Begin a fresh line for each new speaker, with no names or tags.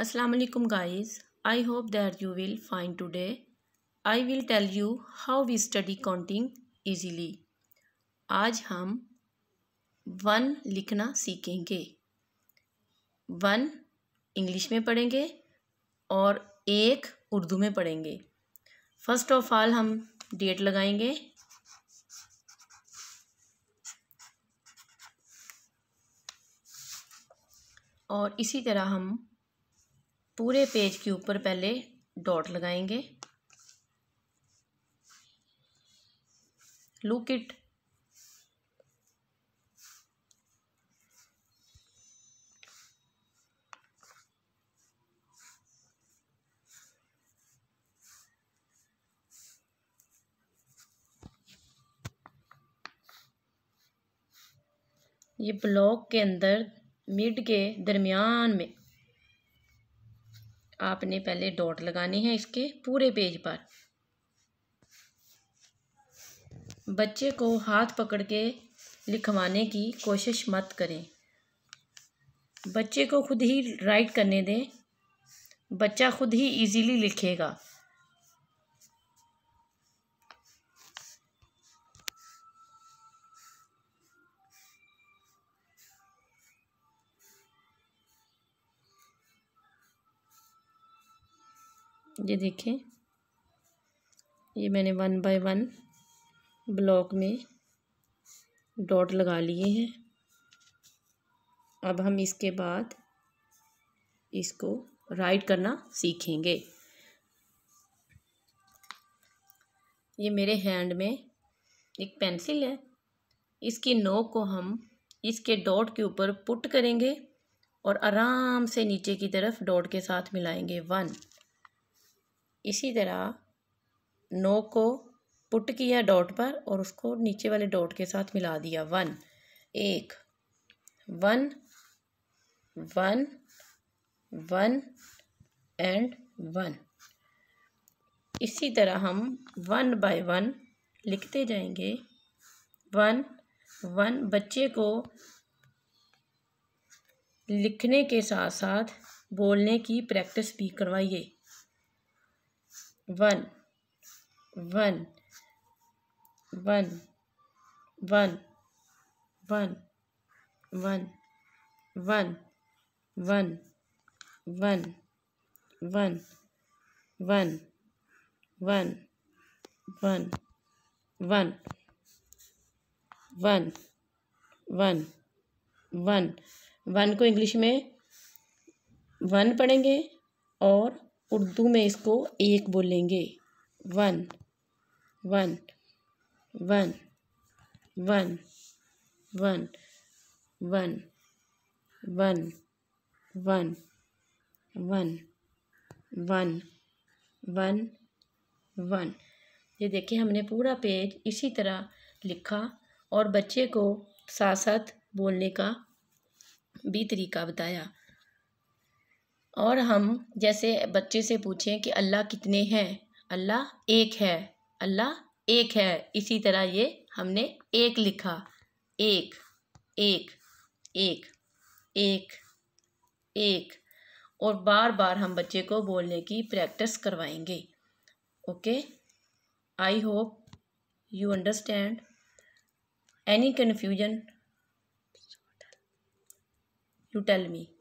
Assalamualaikum guys. I hope that you will find today. I will tell you how we study counting easily. आज हम one लिखना सीखेंगे one English में पढ़ेंगे और एक उर्दू में पढ़ेंगे फर्स्ट ऑफ ऑल हम डेट लगाएंगे और इसी तरह हम पूरे पेज के ऊपर पहले डॉट लगाएंगे लुक इट ये ब्लॉक के अंदर मिड के दरमियान में आपने पहले डॉट लगाने हैं इसके पूरे पेज पर बच्चे को हाथ पकड़ के लिखवाने की कोशिश मत करें बच्चे को खुद ही राइट करने दें बच्चा खुद ही इजीली लिखेगा ये देखें ये मैंने वन बाय वन ब्लॉक में डॉट लगा लिए हैं अब हम इसके बाद इसको राइट करना सीखेंगे ये मेरे हैंड में एक पेंसिल है इसकी नोक को हम इसके डॉट के ऊपर पुट करेंगे और आराम से नीचे की तरफ डॉट के साथ मिलाएंगे वन इसी तरह नौ को पुट किया डॉट पर और उसको नीचे वाले डॉट के साथ मिला दिया वन एक one one one and one इसी तरह हम वन बाय वन लिखते जाएंगे वन वन बच्चे को लिखने के साथ साथ बोलने की प्रैक्टिस भी करवाइए one one one one one one one one one one one one one one one one one one को इंग्लिश में वन पढ़ेंगे और उर्दू में इसको एक बोलेंगे one one one one one one one one one one one one ये देखिए हमने पूरा पेज इसी तरह लिखा और बच्चे को साथ साथ बोलने का भी तरीका बताया और हम जैसे बच्चे से पूछें कि अल्लाह कितने हैं अल्लाह एक है अल्लाह एक है इसी तरह ये हमने एक लिखा एक एक एक एक एक और बार बार हम बच्चे को बोलने की प्रैक्टिस करवाएंगे okay I hope you understand any confusion you tell me